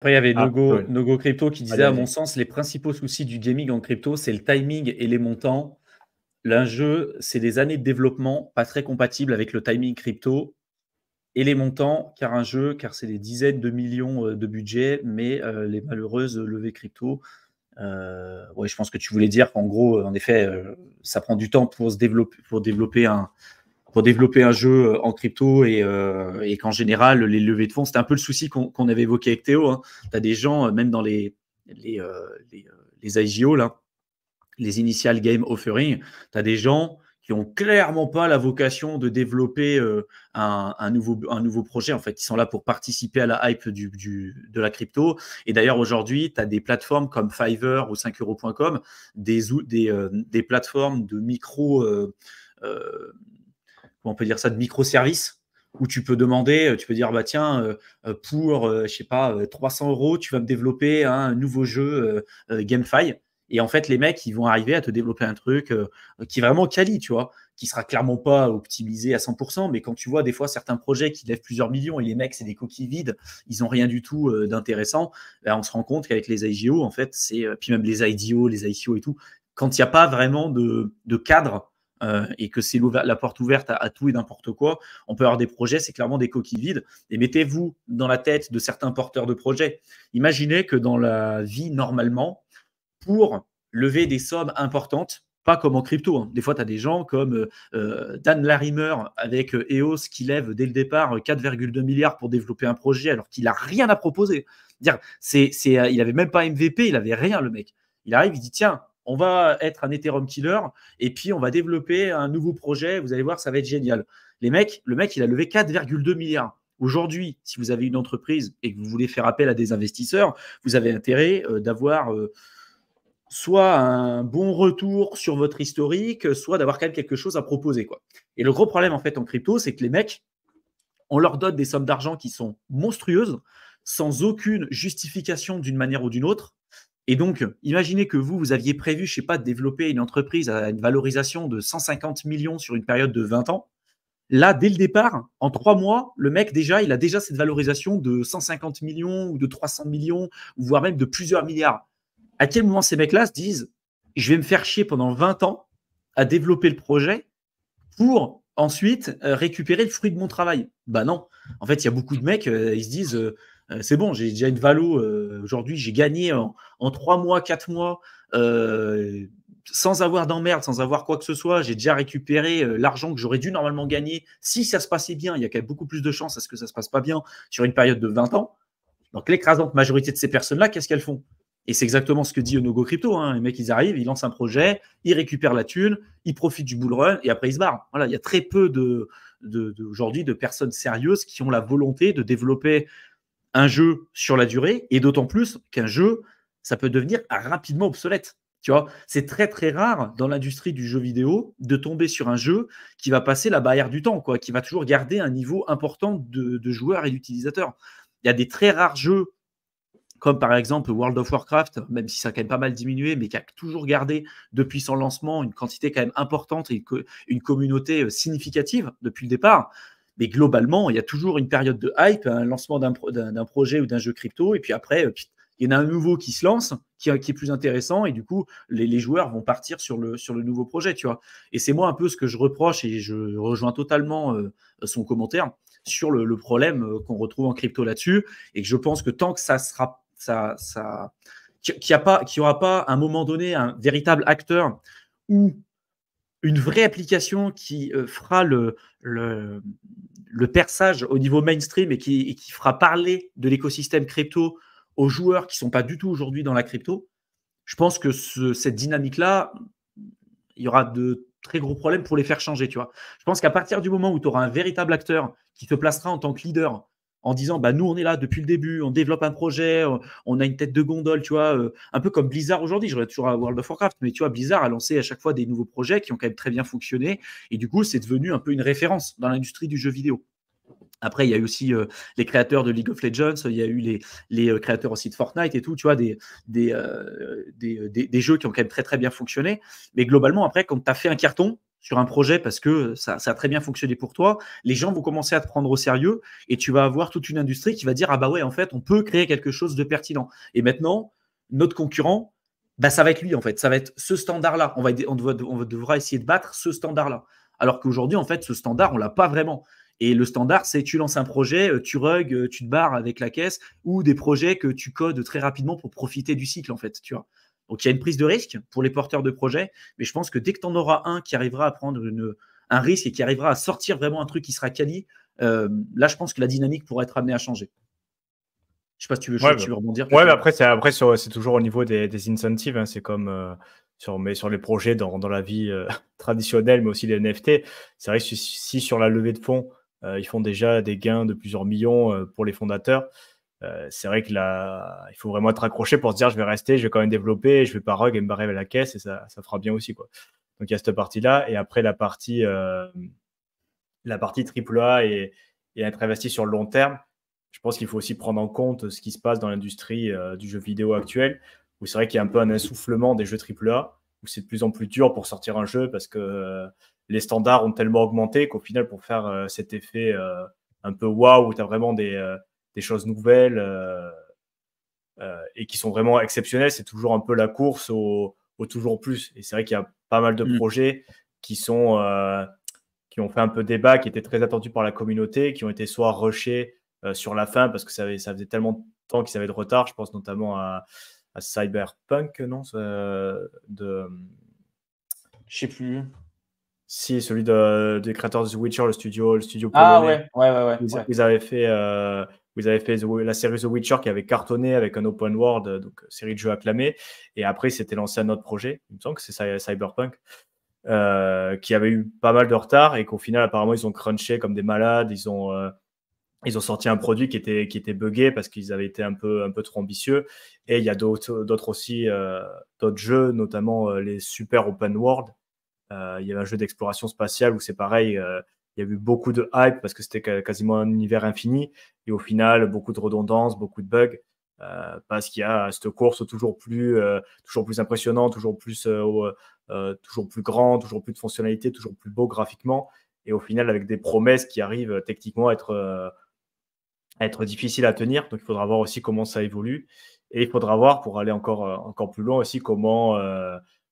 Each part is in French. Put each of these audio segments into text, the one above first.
Après, il y avait ah, Nogo, Crypto qui disait, à mon sens, les principaux soucis du gaming en crypto, c'est le timing et les montants. L'un jeu, c'est des années de développement pas très compatibles avec le timing crypto et les montants, car un jeu, car c'est des dizaines de millions euh, de budget, mais euh, les malheureuses levées crypto. Euh, ouais, je pense que tu voulais dire qu'en gros, en effet, ça prend du temps pour, se développer, pour développer un, pour développer un jeu euh, en crypto euh, et, qu'en général, les levées de fonds, c'était un peu le souci qu'on avait évoqué avec Théo. Hein. Tu as des gens, euh, même dans les, les, IGO, là, les Initial Game Offering, tu as des gens qui n'ont clairement pas la vocation de développer un, nouveau, un nouveau projet. En fait, ils sont là pour participer à la hype de la crypto. Et d'ailleurs, aujourd'hui, tu as des plateformes comme Fiverr ou 5euros.com, des, des plateformes de micro on peut dire ça, de microservices où tu peux demander, euh, tu peux dire, bah tiens, euh, euh, pour, je sais pas, 300 euros, tu vas me développer un nouveau jeu GameFi. Et en fait, les mecs, ils vont arriver à te développer un truc qui est vraiment quali, tu vois, qui sera clairement pas optimisé à 100%, mais quand tu vois des fois certains projets qui lèvent plusieurs millions et les mecs, c'est des coquilles vides, ils ont rien du tout d'intéressant, bah, on se rend compte qu'avec les IGO, en fait, c'est, puis même les IDO, les ICO et tout, quand il n'y a pas vraiment de, de cadre, euh, et que c'est la porte ouverte à, tout et n'importe quoi, on peut avoir des projets, c'est clairement des coquilles vides. Et mettez-vous dans la tête de certains porteurs de projets. Imaginez que dans la vie, normalement, pour lever des sommes importantes, pas comme en crypto. Hein. Des fois, tu as des gens comme euh, euh, Dan Larimer avec EOS qui lève dès le départ 4,2 milliards pour développer un projet alors qu'il n'a rien à proposer. Dire, c'est, il n'avait même pas MVP, il n'avait rien le mec. Il arrive, il dit tiens, on va être un Ethereum killer et puis on va développer un nouveau projet. Vous allez voir, ça va être génial. Les mecs, le mec, il a levé 4,2 milliards. Aujourd'hui, si vous avez une entreprise et que vous voulez faire appel à des investisseurs, vous avez intérêt euh, d'avoir euh, soit un bon retour sur votre historique, soit d'avoir quand même quelque chose à proposer. Et le gros problème en fait en crypto, c'est que les mecs, on leur donne des sommes d'argent qui sont monstrueuses, sans aucune justification d'une manière ou d'une autre. Et donc, imaginez que vous, vous aviez prévu, je sais pas, de développer une entreprise à une valorisation de 150 millions sur une période de 20 ans. Là, dès le départ, en trois mois, le mec, déjà, il a déjà cette valorisation de 150 millions ou de 300 millions, voire même de plusieurs milliards. À quel moment ces mecs-là se disent, je vais me faire chier pendant 20 ans à développer le projet pour ensuite euh, récupérer le fruit de mon travail Ben non. En fait, il y a beaucoup de mecs, euh, ils se disent, euh, euh, c'est bon, j'ai déjà une valo. Euh, aujourd'hui, j'ai gagné en, trois mois, quatre mois, euh, sans avoir d'emmerde, sans avoir quoi que ce soit. J'ai déjà récupéré l'argent que j'aurais dû normalement gagner si ça se passait bien. Il y a quand même beaucoup plus de chances à ce que ça ne se passe pas bien sur une période de 20 ans. Donc l'écrasante majorité de ces personnes-là, qu'est-ce qu'elles font Et c'est exactement ce que dit Onogo Crypto. Hein. Les mecs, ils arrivent, ils lancent un projet, ils récupèrent la thune, ils profitent du bull run et après ils se barrent. Voilà, il y a très peu aujourd'hui de personnes sérieuses qui ont la volonté de développer un jeu sur la durée, et d'autant plus qu'un jeu, ça peut devenir rapidement obsolète. Tu vois, c'est très très rare dans l'industrie du jeu vidéo de tomber sur un jeu qui va passer la barrière du temps, quoi, qui va toujours garder un niveau important de, de joueurs et d'utilisateurs. Il y a des très rares jeux, comme par exemple World of Warcraft, même si ça a quand même pas mal diminué, mais qui a toujours gardé depuis son lancement une quantité quand même importante et une communauté euh, significative depuis le départ. Mais globalement, il y a toujours une période de hype, un lancement d'un projet ou d'un jeu crypto, et puis après, euh, il y en a un nouveau qui se lance, qui, euh, est plus intéressant, et du coup, les, joueurs vont partir sur le, sur le nouveau projet, tu vois. Et c'est moi un peu ce que je reproche, et je rejoins totalement euh, son commentaire sur le, problème qu'on retrouve en crypto là-dessus, et que je pense que tant que ça sera, ça, qu'il n'y aura pas, à un moment donné, un véritable acteur ou une vraie application qui euh, fera le, le, perçage au niveau mainstream et qui, fera parler de l'écosystème crypto aux joueurs qui ne sont pas du tout aujourd'hui dans la crypto, je pense que cette dynamique-là, il y aura de très gros problèmes pour les faire changer. Tu vois. Je pense qu'à partir du moment où tu auras un véritable acteur qui te placera en tant que leader en disant bah nous on est là depuis le début, on développe un projet, euh, on a une tête de gondole, tu vois, euh, un peu comme Blizzard aujourd'hui, Je reviens toujours à World of Warcraft, mais tu vois Blizzard a lancé à chaque fois des nouveaux projets qui ont quand même très bien fonctionné et du coup c'est devenu un peu une référence dans l'industrie du jeu vidéo. Après, il y a eu aussi euh, les créateurs de League of Legends, il y a eu les, les créateurs aussi de Fortnite et tout, tu vois, des, des, des, des, jeux qui ont quand même très très bien fonctionné. Mais globalement, après, quand tu as fait un carton, sur un projet parce que ça, a très bien fonctionné pour toi, les gens vont commencer à te prendre au sérieux et tu vas avoir toute une industrie qui va dire ah bah ouais en fait on peut créer quelque chose de pertinent. Et maintenant notre concurrent, bah ça va être lui en fait, ça va être ce standard là. On va on, devra essayer de battre ce standard là. Alors qu'aujourd'hui en fait ce standard on l'a pas vraiment. Et le standard, c'est tu lances un projet, euh, tu rugs, euh, tu te barres avec la caisse, ou des projets que tu codes très rapidement pour profiter du cycle, en fait, tu vois. Donc il y a une prise de risque pour les porteurs de projets, mais je pense que dès que tu en auras un qui arrivera à prendre un risque et qui arrivera à sortir vraiment un truc qui sera quali, euh, là je pense que la dynamique pourrait être amenée à changer. Je sais pas si tu veux, tu veux rebondir. Ouais, mais après, c'est, après c'est toujours au niveau des, incentives. Hein. c'est comme euh, sur, mais sur les projets dans, la vie euh, traditionnelle, mais aussi les NFT. C'est vrai que si sur la levée de fonds, ils font déjà des gains de plusieurs millions pour les fondateurs, euh, c'est vrai que là, il faut vraiment être accroché pour se dire je vais rester, je vais quand même développer, je vais pas rug et me barrer à la caisse et ça, ça fera bien aussi. Quoi. Donc il y a cette partie-là. Et après, la partie, euh, la partie AAA et, et être investi sur le long terme, je pense qu'il faut aussi prendre en compte ce qui se passe dans l'industrie euh, du jeu vidéo actuel, où c'est vrai qu'il y a un peu un insoufflement des jeux AAA, où c'est de plus en plus dur pour sortir un jeu parce que euh, les standards ont tellement augmenté qu'au final, pour faire cet effet un peu waouh, où tu as vraiment des choses nouvelles euh, euh, et qui sont vraiment exceptionnelles. C'est toujours un peu la course au, toujours plus. Et c'est vrai qu'il y a pas mal de mm. projets qui sont euh, qui ont fait un peu débat, qui étaient très attendus par la communauté, qui ont été soit rushés sur la fin parce que ça, ça faisait tellement de temps qu'ils avaient de retard. Je pense notamment à, Cyberpunk, non de... Je sais plus. Si, celui de, des créateurs de Witcher, le studio, le studio. Ah ouais, ouais, ouais. ils, avaient fait avait fait la série The Witcher qui avait cartonné avec un open world, euh, donc euh, série de jeux acclamés. Et après, c'était lancé un autre projet, il me semble que c'est Cyberpunk, euh, qui avait eu pas mal de retard et qu'au final, apparemment, ils ont crunché comme des malades. Ils ont, ils ont sorti un produit qui était, qui était buggé parce qu'ils avaient été un peu, un peu trop ambitieux. Et il y a d'autres aussi, d'autres jeux, notamment les super open world. il y avait un jeu d'exploration spatiale où c'est pareil il y a eu beaucoup de hype parce que c'était quasiment un univers infini. Et au final, beaucoup de redondances, beaucoup de bugs. Euh, parce qu'il y a cette course toujours plus, euh, toujours plus impressionnante, toujours plus, euh, euh, toujours plus grand, toujours plus de fonctionnalités, toujours plus beau graphiquement, et au final avec des promesses qui arrivent techniquement à être, être difficiles à tenir. Donc il faudra voir aussi comment ça évolue, et il faudra voir pour aller encore, encore plus loin aussi comment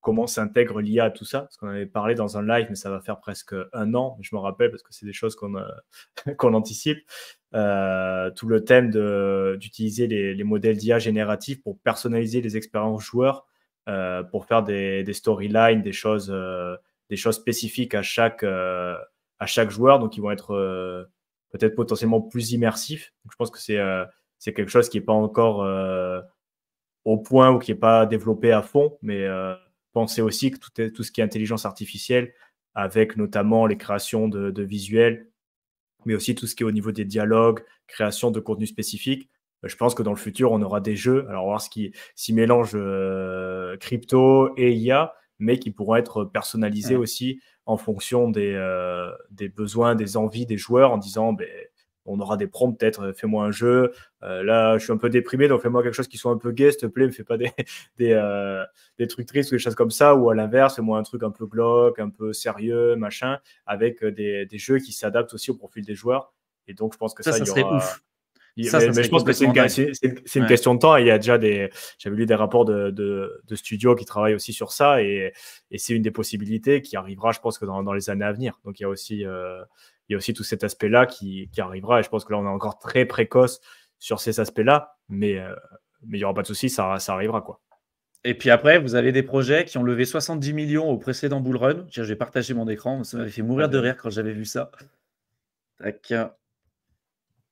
comment s'intègre l'IA à tout ça, parce qu'on avait parlé dans un live, mais ça va faire presque un an, je me rappelle, parce que c'est des choses qu'on euh, qu'on anticipe, euh, tout le thème d'utiliser les, modèles d'IA génératifs pour personnaliser les expériences joueurs, euh, pour faire des, des storylines, des choses, des choses spécifiques à chaque, à chaque joueur, donc ils vont être peut-être potentiellement plus immersifs. je pense que c'est c'est quelque chose qui n'est pas encore... au point ou qui n'est pas développé à fond, mais penser aussi que tout, est, tout ce qui est intelligence artificielle, avec notamment les créations de, visuels, mais aussi tout ce qui est au niveau des dialogues, création de contenu spécifique. Euh, je pense que dans le futur, on aura des jeux, alors on voir ce qui s'y mélange euh, crypto et IA, mais qui pourront être personnalisés aussi en fonction des, euh, des, besoins, des envies des joueurs, en disant, ben, on aura des prompts peut-être, euh, fais-moi un jeu, euh, là je suis un peu déprimé, donc fais-moi quelque chose qui soit un peu gay, s'il te plaît, me fais pas des, euh, des, trucs tristes ou des choses comme ça, ou à l'inverse, fais-moi un truc un peu glauque, un peu sérieux, machin, avec des, des jeux qui s'adaptent aussi au profil des joueurs. Et donc je pense que ça, y serait aura... ouf. mais, je pense que c'est une, question de temps. Il y a déjà des, j'avais lu des rapports de, de, studios qui travaillent aussi sur ça et, et c'est une des possibilités qui arrivera, je pense, que dans, dans, les années à venir. Donc il y a aussi, il y a aussi tout cet aspect-là qui, arrivera. Et je pense que là, on est encore très précoce sur ces aspects-là, mais euh, mais il n'y aura pas de souci, ça, arrivera. quoi. Et puis après, vous avez des projets qui ont levé 70 millions au précédent Bull Run. Tiens, vais partagé mon écran, ça m'avait fait mourir de rire quand j'avais vu ça. Tac.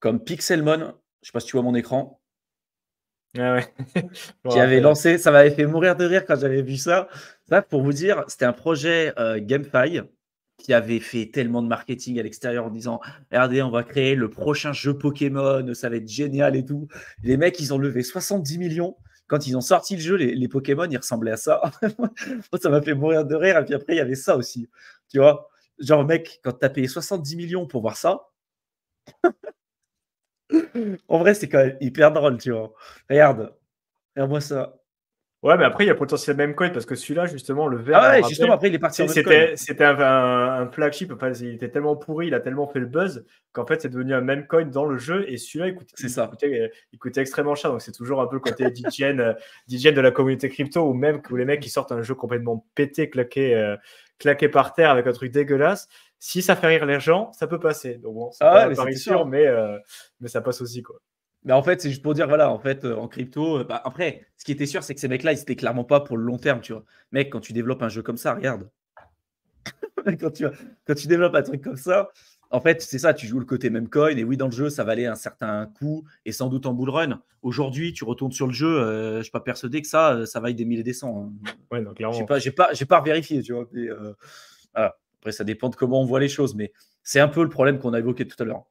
Comme Pixelmon, je sais pas si tu vois mon écran. Ah qui avait lancé, ça m'avait fait mourir de rire quand j'avais vu ça. Ça, pour vous dire, c'était un projet euh, GameFi qui avait fait tellement de marketing à l'extérieur en disant Regardez, on va créer le prochain jeu Pokémon, ça va être génial et tout. Les mecs, ils ont levé 70 millions. Quand ils ont sorti le jeu, les, Pokémon, ils ressemblaient à ça. ça m'a fait mourir de rire. Et puis après, il y avait ça aussi. Tu vois Genre, mec, quand t'as payé 70 millions pour voir ça, en vrai, c'est quand même hyper drôle, tu vois. Regarde, regarde-moi ça. Ouais, mais après, il y a potentiel même coin, parce que celui-là, justement, le vert. Ah ouais, justement, après, il est parti C'était, c'était un, flagship. Enfin, il était tellement pourri, il a tellement fait le buzz qu'en fait, c'est devenu un même coin dans le jeu. Et celui-là, il coûtait, il ça. Coûtait, euh, il coûtait extrêmement cher. Donc, c'est toujours un peu le côté d'hygiène euh, de la communauté crypto ou même que les mecs qui sortent un jeu complètement pété, claqué, euh, claqué par terre avec un truc dégueulasse. Si ça fait rire les gens, ça peut passer. Donc, bon, c'est ah pas sûr, mais, mais ça passe aussi, quoi. Mais bah, en fait, c'est juste pour dire, voilà, en fait, euh, en crypto, euh, bah, après, ce qui était sûr, c'est que ces mecs-là, ils n'étaient clairement pas pour le long terme, tu vois. Mec, quand tu développes un jeu comme ça, regarde. quand, tu, quand tu développes un truc comme ça, en fait, c'est ça, tu joues le côté même coin. Et oui, dans le jeu, ça valait un certain coût et sans doute en bull run. Aujourd'hui, tu retournes sur le jeu, euh, je ne suis pas persuadé que ça, ça vaille des milliers des cents. Hein. Ouais, Je n'ai pas, j'ai pas, pas vérifié, tu vois. Après, ça dépend de comment on voit les choses, mais c'est un peu le problème qu'on a évoqué tout à l'heure.